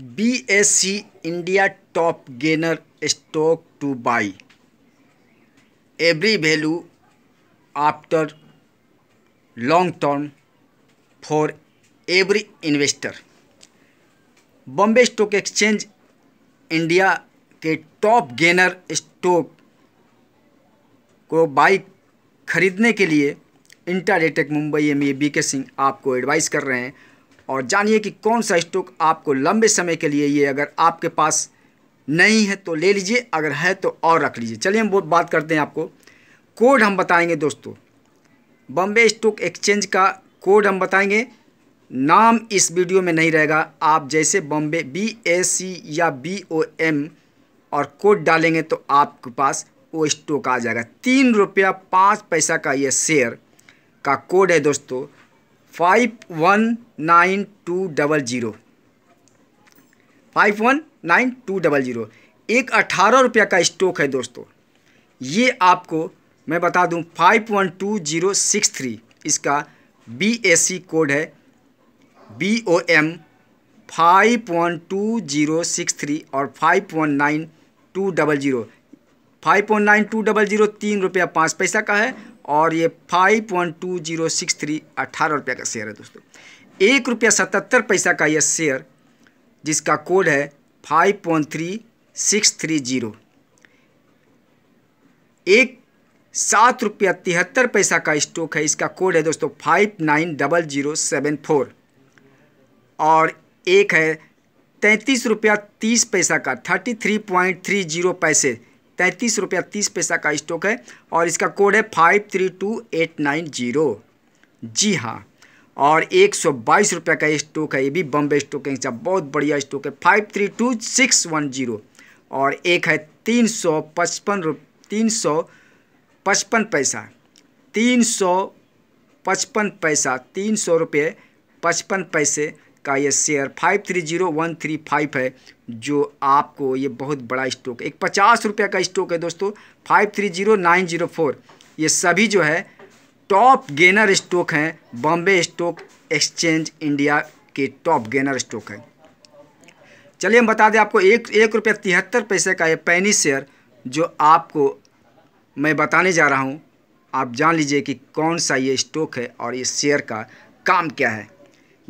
B S C India top gainer stock to buy every value after long term for every investor Bombay stock exchange India के top gainer stock को बाइक खरीदने के लिए इंटरडेटेक Mumbai M A B के सिंह आपको एडवाइस कर रहे हैं और जानिए कि कौन सा स्टॉक आपको लंबे समय के लिए ये अगर आपके पास नहीं है तो ले लीजिए अगर है तो और रख लीजिए चलिए हम बात करते हैं आपको कोड हम बताएंगे दोस्तों बॉम्बे स्टॉक एक्सचेंज का कोड हम बताएंगे नाम इस वीडियो में नहीं रहेगा आप जैसे बॉम्बे बी ए सी या बी ओ एम और कोड डालेंगे तो आपके पास वो स्टॉक आ जाएगा तीन रुपया पाँच पैसा का ये शेयर का कोड है दोस्तों five one nine two double zero five one nine two double zero एक अठारह रुपये का स्टॉक है दोस्तों ये आपको मैं बता दूं five one two zero six three इसका बी ए सी कोड है B O M five one two zero six three और five one nine two double zero five point nine two double zero तीन रुपया पाँच पैसा का है और ये five point two zero six three अट्ठारह रुपया का शेयर है दोस्तों एक रुपया सतहत्तर पैसा का यह शेयर जिसका कोड है five point three six three zero एक सात रुपया तिहत्तर पैसा का स्टॉक है इसका कोड है दोस्तों five nine double zero seven four और एक है तैंतीस रुपया तीस पैसा का thirty three point three zero पैसे तैंतीस रुपया तीस पैसा का स्टॉक है और इसका कोड है five three two eight nine zero जी हाँ और एक सौ बाईस रुपये का स्टॉक है ये भी बम्बे स्टॉक इसका बहुत बढ़िया स्टॉक है five three two six one zero और एक है तीन सौ पचपन रुप तीन सौ पचपन पैसा तीन सौ पचपन पैसा तीन सौ रुपये पचपन पैसे का ये share five three zero one three five है जो आपको ये बहुत बड़ा स्टॉक एक पचास रुपये का स्टॉक है दोस्तों five three zero nine zero four ये सभी जो है टॉप गेनर स्टॉक हैं बॉम्बे स्टॉक एक्सचेंज इंडिया के टॉप गेनर स्टॉक है चलिए हम बता दें आपको एक एक रुपये तिहत्तर पैसे का ये पैनी शेयर जो आपको मैं बताने जा रहा हूँ आप जान लीजिए कि कौन सा ये स्टॉक है और ये शेयर का काम क्या है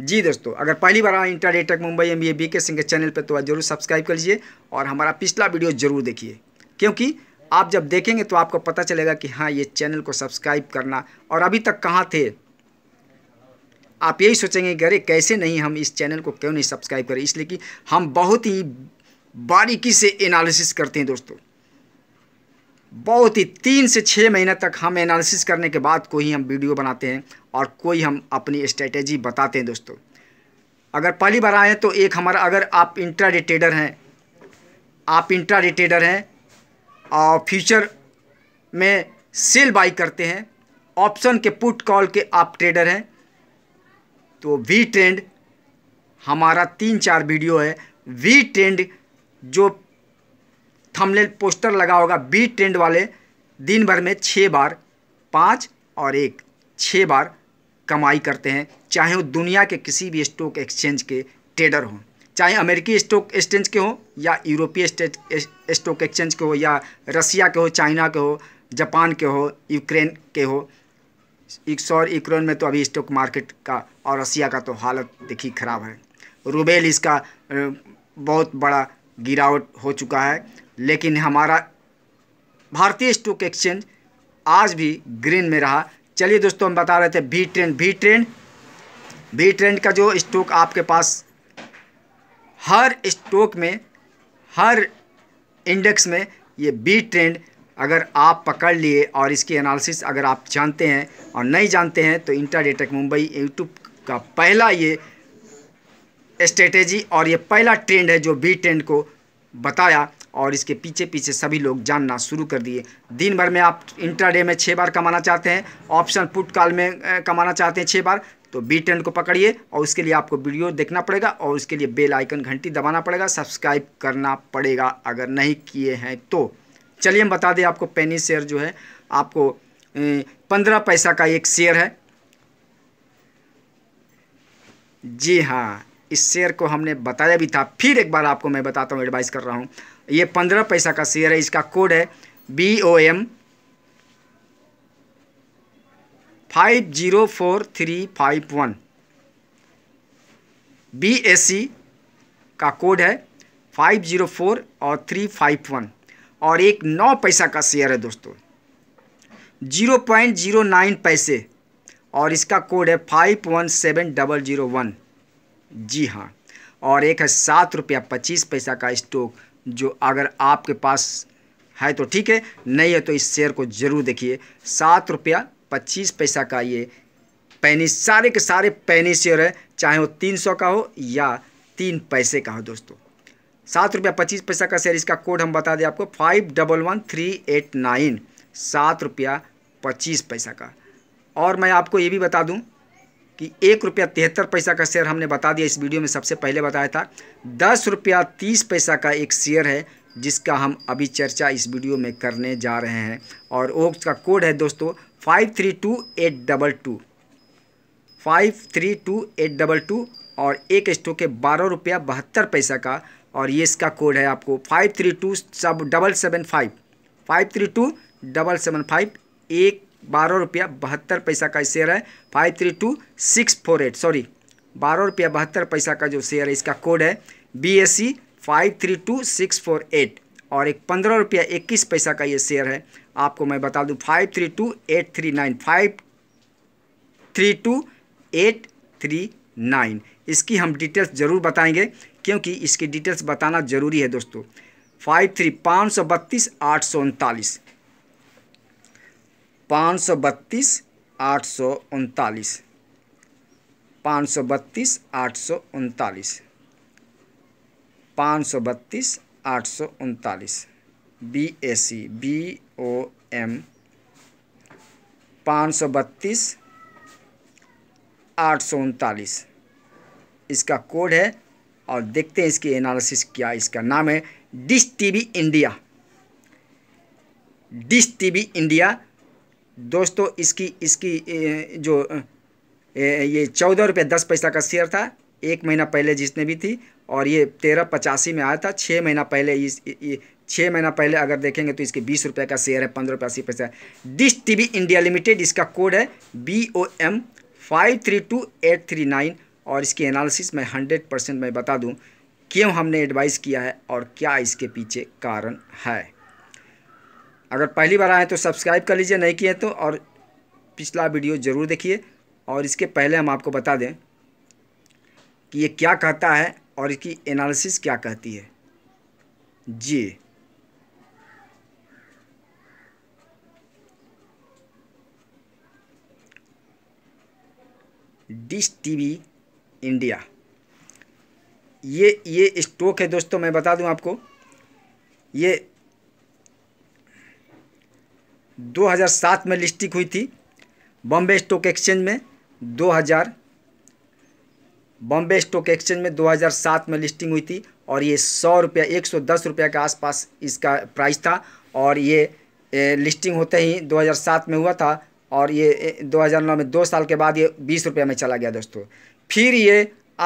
जी दोस्तों अगर पहली बार आए inter tech Mumbai M B A Singh के चैनल पर तो आज जरूर सब्सक्राइब कर लीजिए और हमारा पिछला वीडियो जरूर देखिए क्योंकि आप जब देखेंगे तो आपको पता चलेगा कि हाँ ये चैनल को सब्सक्राइब करना और अभी तक कहाँ थे आप यही सोचेंगे कि अरे कैसे नहीं हम इस चैनल को क्यों नहीं सब्सक्राइब करें इसलिए कि हम बहुत ही बारीकी से एनालिसिस करते हैं दोस्तों बहुत ही तीन से छः महीने तक हम एनालिसिस करने के बाद कोई हम वीडियो बनाते हैं और कोई हम अपनी स्ट्रेटेजी बताते हैं दोस्तों अगर पहली बार आए तो एक हमारा अगर आप इंट्रा रिटेडर हैं आप इंट्रा रिटेडर हैं और फ्यूचर में सेल बाई करते हैं ऑप्शन के पुट कॉल के आप ट्रेडर हैं तो वी ट्रेंड हमारा तीन चार वीडियो है वी ट्रेंड जो थमलेल पोस्टर लगा होगा बी ट्रेंड वाले दिन भर में छः बार पाँच और एक छः बार कमाई करते हैं चाहे वो दुनिया के किसी भी स्टॉक एक्सचेंज के ट्रेडर हों चाहे अमेरिकी स्टॉक एक्सचेंज के हों या यूरोपीय स्टॉक एक्सचेंज के हो या रसिया के हो चाइना के हो जापान के हो यूक्रेन के हो एक सौ यूक्रेन में तो अभी स्टॉक मार्केट का और रसिया का तो हालत देखी ख़राब है रूबेल इसका बहुत बड़ा गिरावट हो चुका है लेकिन हमारा भारतीय स्टॉक एक्सचेंज आज भी ग्रीन में रहा चलिए दोस्तों हम बता रहे थे B trend B trend B trend का जो स्टॉक आपके पास हर स्टॉक में हर इंडेक्स में ये बी ट्रेंड अगर आप पकड़ लिए और इसकी एनालिसिस अगर आप जानते हैं और नहीं जानते हैं तो इंटर टेक मुंबई यूट्यूब का पहला ये स्ट्रेटेजी और ये पहला ट्रेंड है जो बी ट्रेंड को बताया और इसके पीछे पीछे सभी लोग जानना शुरू कर दिए दिन भर में आप इंट्राडे में छः बार कमाना चाहते हैं ऑप्शन पुट कॉल में कमाना चाहते हैं छः बार तो बी टेन को पकड़िए और उसके लिए आपको वीडियो देखना पड़ेगा और उसके लिए बेल आइकन घंटी दबाना पड़ेगा सब्सक्राइब करना पड़ेगा अगर नहीं किए हैं तो चलिए हम बता दें आपको पेनी शेयर जो है आपको पंद्रह पैसा का एक शेयर है जी हाँ इस शेयर को हमने बताया भी था फिर एक बार आपको मैं बताता हूँ एडवाइस कर रहा हूँ ये पंद्रह पैसा का शेयर है इसका कोड है B O M five zero four three five one B S C का कोड है फाइव जीरो फोर और थ्री फाइव वन और एक नौ पैसा का शेयर है दोस्तों जीरो पॉइंट जीरो नाइन पैसे और इसका कोड है five one seven double zero one जी हाँ और एक है सात रुपया पच्चीस पैसा का स्टॉक जो अगर आपके पास है तो ठीक है नहीं है तो इस शेयर को ज़रूर देखिए सात रुपया पच्चीस पैसा का ये पैनी सारे के सारे पैनी शेयर है चाहे वो तीन सौ का हो या तीन पैसे का हो दोस्तों सात रुपया पच्चीस पैसा का शेयर इसका कोड हम बता दें आपको five double one three eight nine सात रुपया पच्चीस पैसा का और मैं आपको ये भी बता दूँ कि एक रुपया तिहत्तर पैसा का शेयर हमने बता दिया इस वीडियो में सबसे पहले बताया था दस रुपया तीस पैसा का एक शेयर है जिसका हम अभी चर्चा इस वीडियो में करने जा रहे हैं और वो उसका कोड है दोस्तों five three two eight double two five three two eight double two और एक स्टॉक है बारह रुपया बहत्तर पैसा का और ये इसका कोड है आपको फाइव थ्री टू सब double seven five five three two double seven five एक बारह रुपया बहत्तर पैसा का शेयर है five three two six four eight sorry बारह रुपया बहत्तर पैसा का जो शेयर है इसका कोड है B S C five three two six four eight और एक पंद्रह रुपया इक्कीस पैसा का ये शेयर है आपको मैं बता दूँ five three two eight three nine five three two eight three nine इसकी हम डिटेल्स ज़रूर बताएंगे क्योंकि इसकी डिटेल्स बताना ज़रूरी है दोस्तों फाइव थ्री पाँच सौ बत्तीस आठ सौ उनतालीस पाँच सौ बत्तीस आठ सौ उनतालीस पाँच सौ बत्तीस आठ सौ उनतालीस पाँच सौ बत्तीस आठ सौ उनतालीस B A C B O M पाँच सौ बत्तीस आठ सौ उनतालीस इसका कोड है और देखते हैं इसकी एनालिसिस क्या इसका नाम है dish V India dish V India दोस्तों इसकी इसकी जो ये चौदह रुपये दस पैसा का शेयर था एक महीना पहले जिसने भी थी और ये तेरह पचासी में आया था छः महीना पहले इस छः महीना पहले अगर देखेंगे तो इसके बीस रुपये का शेयर है पंद्रह रुपये अस्सी पैसा डिश टी इंडिया लिमिटेड इसका कोड है B O M five three two eight three nine और इसकी एनालिसिस मैं हंड्रेड परसेंट मैं बता दूँ क्यों हमने एडवाइस किया है और क्या इसके पीछे कारण है अगर पहली बार आए तो सब्सक्राइब कर लीजिए नहीं किए तो और पिछला वीडियो ज़रूर देखिए और इसके पहले हम आपको बता दें कि ये क्या कहता है और इसकी एनालिसिस क्या कहती है जी डिश टीवी इंडिया ये ये स्टॉक है दोस्तों मैं बता दूं आपको ये 2007 में लिस्टिंग हुई थी बॉम्बे स्टॉक एक्सचेंज में 2000 बॉम्बे स्टॉक एक्सचेंज में 2007 में लिस्टिंग हुई थी और ये सौ रुपया एक सौ दस के आसपास इसका प्राइस था और ये ए, लिस्टिंग होते ही 2007 में हुआ था और ये ए, 2009 में दो साल के बाद ये बीस रुपये में चला गया दोस्तों फिर ये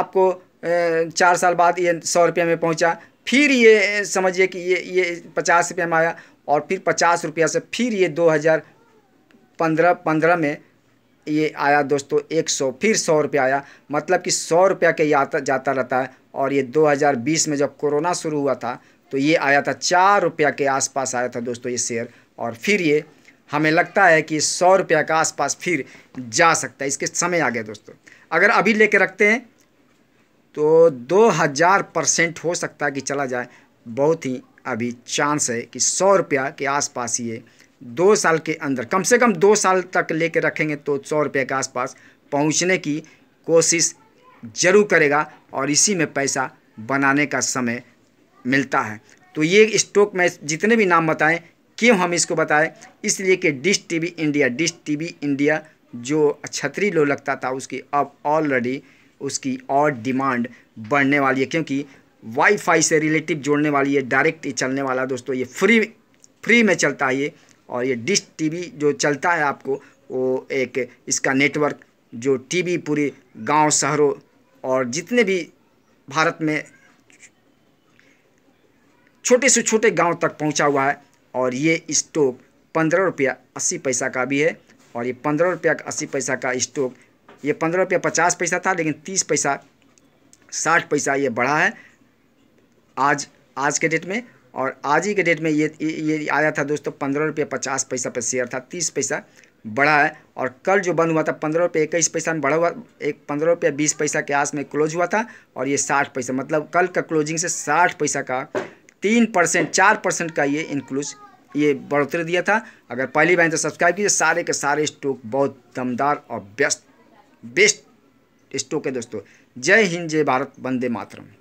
आपको ए, चार साल बाद ये सौ रुपये में पहुंचा फिर ये समझिए कि ये ये पचास रुपये में आया और फिर पचास रुपया से फिर ये दो हज़ार पंद्रह पंद्रह में ये आया दोस्तों एक सौ फिर सौ रुपया आया मतलब कि सौ रुपया के आता जाता रहता है और ये 2020 में जब कोरोना शुरू हुआ था तो ये आया था चार रुपया के आसपास आया था दोस्तों ये शेयर और फिर ये हमें लगता है कि सौ रुपया के आसपास फिर जा सकता है इसके समय आ गया दोस्तों अगर अभी कर रखते हैं तो दो हज़ार परसेंट हो सकता है कि चला जाए बहुत ही अभी चांस है कि सौ रुपया के आसपास ये दो साल के अंदर कम से कम दो साल तक कर रखेंगे तो सौ रुपये के आसपास पहुंचने की कोशिश जरूर करेगा और इसी में पैसा बनाने का समय मिलता है तो ये स्टॉक में जितने भी नाम बताएं क्यों हम इसको बताएं इसलिए कि dish TV India dish TV India जो छतरी लो लगता था उसकी अब ऑलरेडी उसकी और डिमांड बढ़ने वाली है क्योंकि वाईफाई से रिलेटिव जोड़ने वाली ये डायरेक्ट ये चलने वाला दोस्तों ये फ्री फ्री में चलता है ये और ये डिश टीवी जो चलता है आपको वो एक इसका नेटवर्क जो टीवी पूरे गांव शहरों और जितने भी भारत में छोटे से छोटे गांव तक पहुंचा हुआ है और ये स्टोव पंद्रह रुपया अस्सी पैसा का भी है और ये पंद्रह रुपया अस्सी पैसा का स्टोव ये पंद्रह रुपया पचास पैसा था लेकिन तीस पैसा साठ पैसा ये बढ़ा है आज आज के डेट में और आज ही के डेट में ये ये आया था दोस्तों पंद्रह रुपये पचास पैसा पर शेयर था तीस पैसा बढ़ा है और कल जो बंद हुआ था पंद्रह रुपये इक्कीस पैसा में बढ़ा हुआ एक पंद्रह रुपये बीस पैसा के आस में क्लोज हुआ था और ये साठ पैसा मतलब कल का क्लोजिंग से साठ पैसा का तीन परसेंट चार परसेंट का ये इंक्लूज ये बढ़ोतरी दिया था अगर पहली बार तो सब्सक्राइब कीजिए सारे के सारे स्टॉक बहुत दमदार और बेस्ट बेस्ट स्टॉक है दोस्तों जय हिंद जय भारत वंदे मातरम